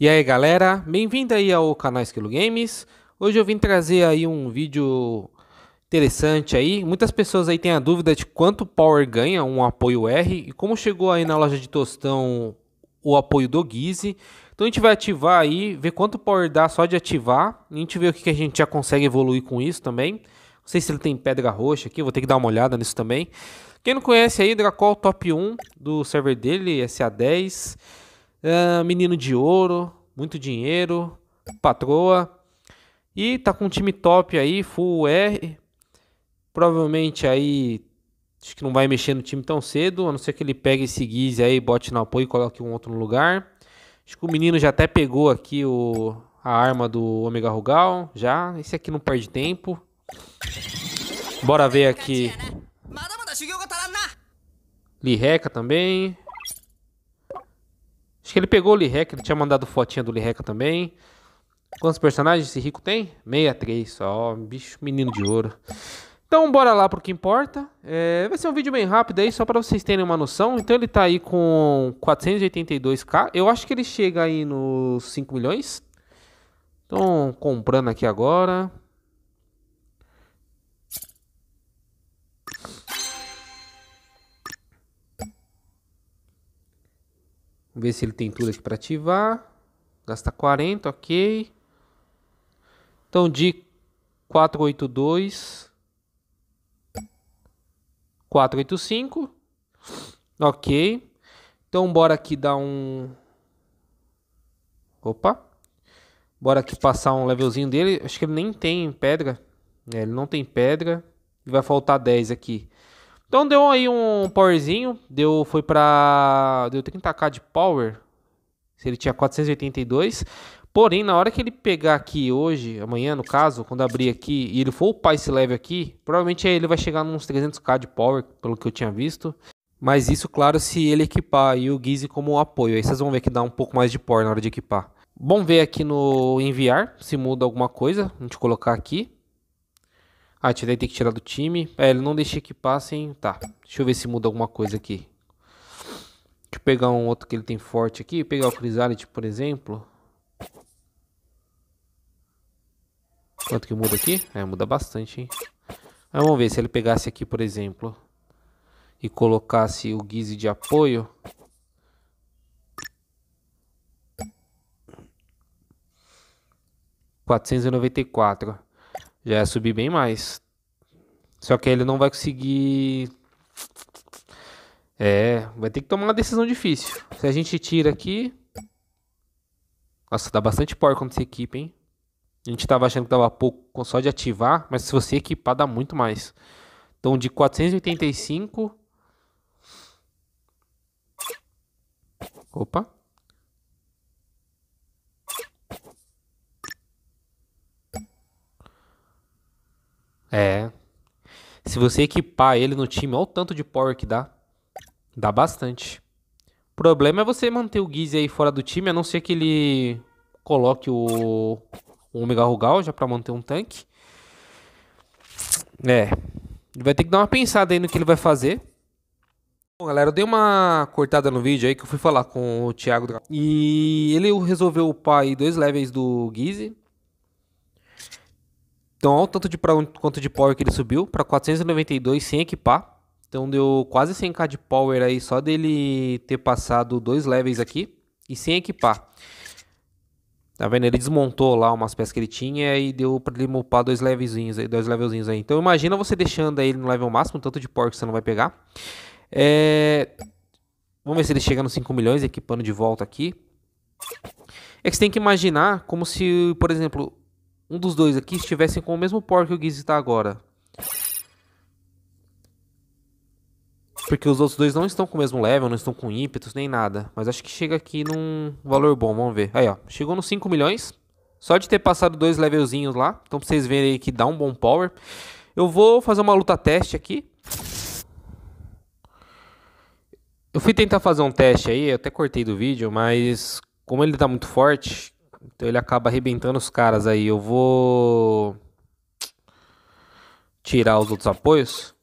E aí galera, bem-vindo aí ao canal Esquilo Games. Hoje eu vim trazer aí um vídeo interessante aí. Muitas pessoas aí têm a dúvida de quanto Power ganha um apoio R e como chegou aí na loja de tostão o apoio do Guise. Então a gente vai ativar aí, ver quanto Power dá só de ativar. A gente vê o que, que a gente já consegue evoluir com isso também. Não sei se ele tem pedra roxa aqui, vou ter que dar uma olhada nisso também. Quem não conhece aí, Dracol top 1 do server dele, SA10. Uh, ah, menino de ouro, muito dinheiro, patroa. E tá com um time top aí, full R. Provavelmente aí acho que não vai mexer no time tão cedo, a não ser que ele pegue esse Guise aí, bote no apoio e coloque um outro no lugar. Acho que o menino já até pegou aqui o, a arma do Omega Rugal, já. Esse aqui não perde tempo. Bora ver aqui. Né? Tá Lireca também. Acho que ele pegou o Lirreca, ele tinha mandado fotinha do Lirreca também. Quantos personagens esse rico tem? 63 só, bicho, menino de ouro. Então bora lá pro que importa. É, vai ser um vídeo bem rápido aí, só para vocês terem uma noção. Então ele tá aí com 482k. Eu acho que ele chega aí nos 5 milhões. Então comprando aqui agora. ver se ele tem tudo aqui para ativar. Gasta 40, ok. Então de 482 485. Ok. Então bora aqui dar um Opa. Bora aqui passar um levelzinho dele. Acho que ele nem tem pedra. É, ele não tem pedra. E vai faltar 10 aqui. Então deu aí um powerzinho, deu foi para deu 30k de power. Se ele tinha 482, porém na hora que ele pegar aqui hoje, amanhã no caso, quando abrir aqui e ele for upar esse level aqui, provavelmente ele vai chegar nos 300k de power, pelo que eu tinha visto. Mas isso, claro, se ele equipar e o Gizzy como apoio. Aí vocês vão ver que dá um pouco mais de power na hora de equipar. Bom ver aqui no enviar, se muda alguma coisa, a gente colocar aqui. Ah, daí tem que tirar do time. É, ele não deixa que passem. Tá, deixa eu ver se muda alguma coisa aqui. Deixa eu pegar um outro que ele tem forte aqui. Pegar o Chrysalid, por exemplo. Quanto que muda aqui? É, muda bastante, hein? Mas vamos ver se ele pegasse aqui, por exemplo. E colocasse o Guise de apoio. Quatrocentos e noventa e quatro. Já ia subir bem mais. Só que aí ele não vai conseguir. É, vai ter que tomar uma decisão difícil. Se a gente tira aqui. Nossa, dá bastante power quando você equipa, hein? A gente tava achando que dava pouco só de ativar, mas se você equipar, dá muito mais. Então, de 485. Opa. Se você equipar ele no time, olha o tanto de power que dá. Dá bastante. O problema é você manter o Gizzy aí fora do time, a não ser que ele coloque o, o Omega Rugal já pra manter um tanque. É. Ele vai ter que dar uma pensada aí no que ele vai fazer. Bom, galera, eu dei uma cortada no vídeo aí que eu fui falar com o Thiago. E ele resolveu upar aí dois levels do Gizzy. Então, olha o tanto de quanto de power que ele subiu, para 492 sem equipar. Então deu quase 100k de power aí só dele ter passado dois levels aqui e sem equipar. Tá vendo? Ele desmontou lá umas peças que ele tinha e deu para ele mopar dois levelzinhos aí, dois levelzinhos aí. Então imagina você deixando ele no level máximo, tanto de power que você não vai pegar. É... Vamos ver se ele chega nos 5 milhões, equipando de volta aqui. É que você tem que imaginar como se, por exemplo, um dos dois aqui estivessem com o mesmo power que o Giz está agora. Porque os outros dois não estão com o mesmo level, não estão com ímpetos, nem nada. Mas acho que chega aqui num valor bom, vamos ver. Aí, ó, chegou nos 5 milhões. Só de ter passado dois levelzinhos lá. Então, pra vocês verem aí que dá um bom power. Eu vou fazer uma luta teste aqui. Eu fui tentar fazer um teste aí, eu até cortei do vídeo, mas como ele tá muito forte, então ele acaba arrebentando os caras aí. Eu vou tirar os outros apoios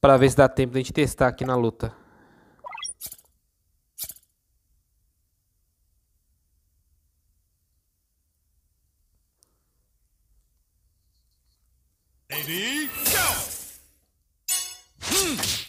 para ver se dá tempo da gente testar aqui na luta. Ready? Go! Hum!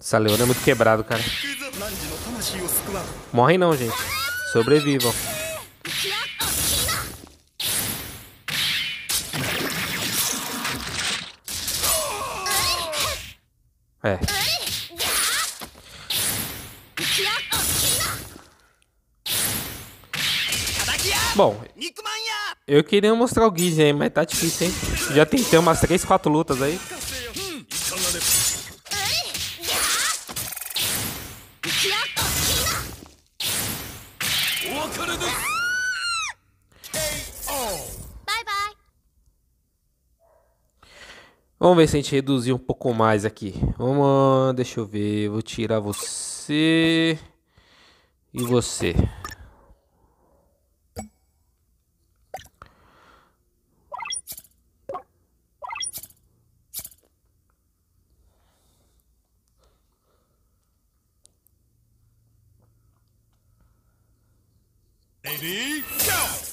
Essa leona é muito quebrado, cara. Morrem não, gente. Sobrevivam. É. Bom, eu queria mostrar o Giz aí, mas tá difícil, hein? Já tentei umas 3, 4 lutas aí. Vamos ver se a gente reduzir um pouco mais aqui. Vamos, deixa eu ver, vou tirar você e você. Ready, go!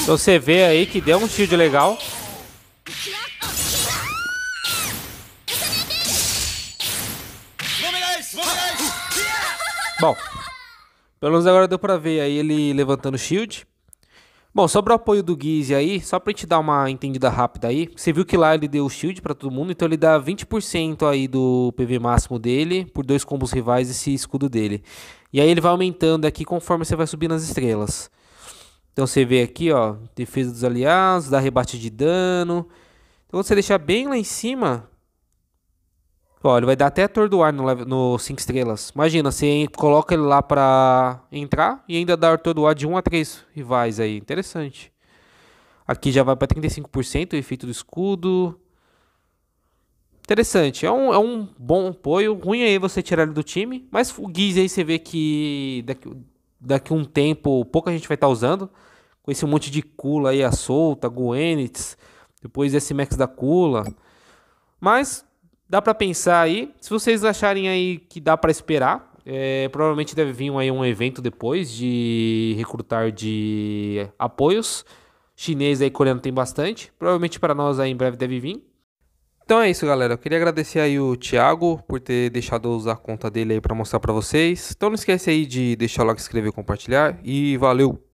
Então você vê aí que deu um shield legal. Bom, pelo menos agora deu pra ver aí ele levantando o shield. Bom, sobre o apoio do Guise aí, só pra te dar uma entendida rápida aí, você viu que lá ele deu o shield para todo mundo, então ele dá 20% aí do PV máximo dele por dois combos rivais esse escudo dele. E aí ele vai aumentando aqui conforme você vai subindo as estrelas. Então você vê aqui, ó, defesa dos aliados, dá rebate de dano. Então você deixar bem lá em cima, Olha, vai dar até atordoar no 5 estrelas. Imagina, você coloca ele lá para entrar e ainda dá atordoar de 1 a 3 rivais aí. Interessante. Aqui já vai para 35% o efeito do escudo. Interessante. É um, é um bom apoio. Ruim aí você tirar ele do time. Mas o Giz aí você vê que daqui, daqui um tempo pouca gente vai estar tá usando. Com esse monte de Kula aí a solta, Goenitz. Depois esse Max da Kula. Mas dá para pensar aí. Se vocês acharem aí que dá para esperar, é, provavelmente deve vir aí um evento depois de recrutar de apoios. Chinês aí coreano tem bastante. Provavelmente para nós aí em breve deve vir. Então é isso, galera. Eu queria agradecer aí o Thiago por ter deixado eu usar a conta dele aí para mostrar para vocês. Então não esquece aí de deixar o like, inscrever, compartilhar e valeu.